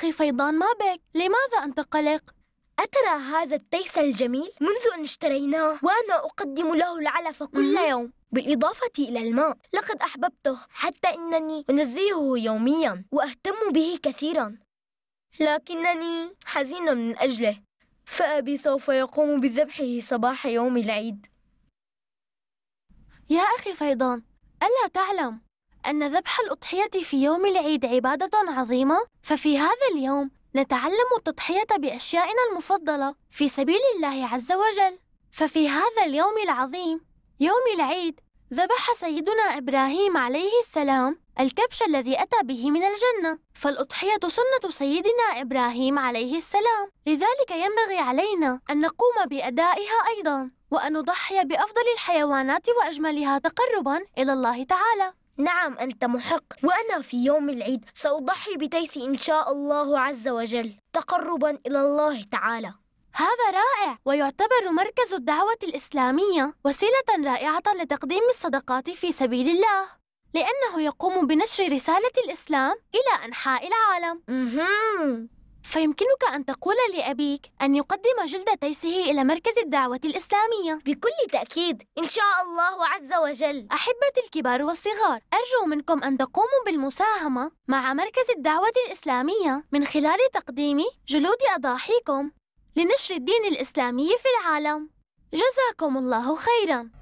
أخي فيضان ما بك؟ لماذا أنت قلق؟ أترى هذا التيس الجميل؟ منذ أن اشتريناه وأنا أقدم له العلف كل يوم بالإضافة إلى الماء لقد أحببته حتى إنني أنزهه يوميا وأهتم به كثيرا لكنني حزين من أجله فأبي سوف يقوم بذبحه صباح يوم العيد يا أخي فيضان ألا تعلم أن ذبح الأضحية في يوم العيد عبادة عظيمة، ففي هذا اليوم نتعلم التضحية بأشيائنا المفضلة في سبيل الله عز وجل. ففي هذا اليوم العظيم، يوم العيد، ذبح سيدنا إبراهيم عليه السلام الكبش الذي أتى به من الجنة، فالأضحية سنة سيدنا إبراهيم عليه السلام، لذلك ينبغي علينا أن نقوم بأدائها أيضاً، وأن نضحي بأفضل الحيوانات وأجملها تقرباً إلى الله تعالى. نعم أنت محق وأنا في يوم العيد سأضحي بتيسي إن شاء الله عز وجل تقربا إلى الله تعالى هذا رائع ويعتبر مركز الدعوة الإسلامية وسيلة رائعة لتقديم الصدقات في سبيل الله لأنه يقوم بنشر رسالة الإسلام إلى أنحاء العالم فيمكنك أن تقول لأبيك أن يقدم جلد تيسه إلى مركز الدعوة الإسلامية بكل تأكيد إن شاء الله عز وجل أحبتي الكبار والصغار أرجو منكم أن تقوموا بالمساهمة مع مركز الدعوة الإسلامية من خلال تقديم جلود أضاحيكم لنشر الدين الإسلامي في العالم جزاكم الله خيراً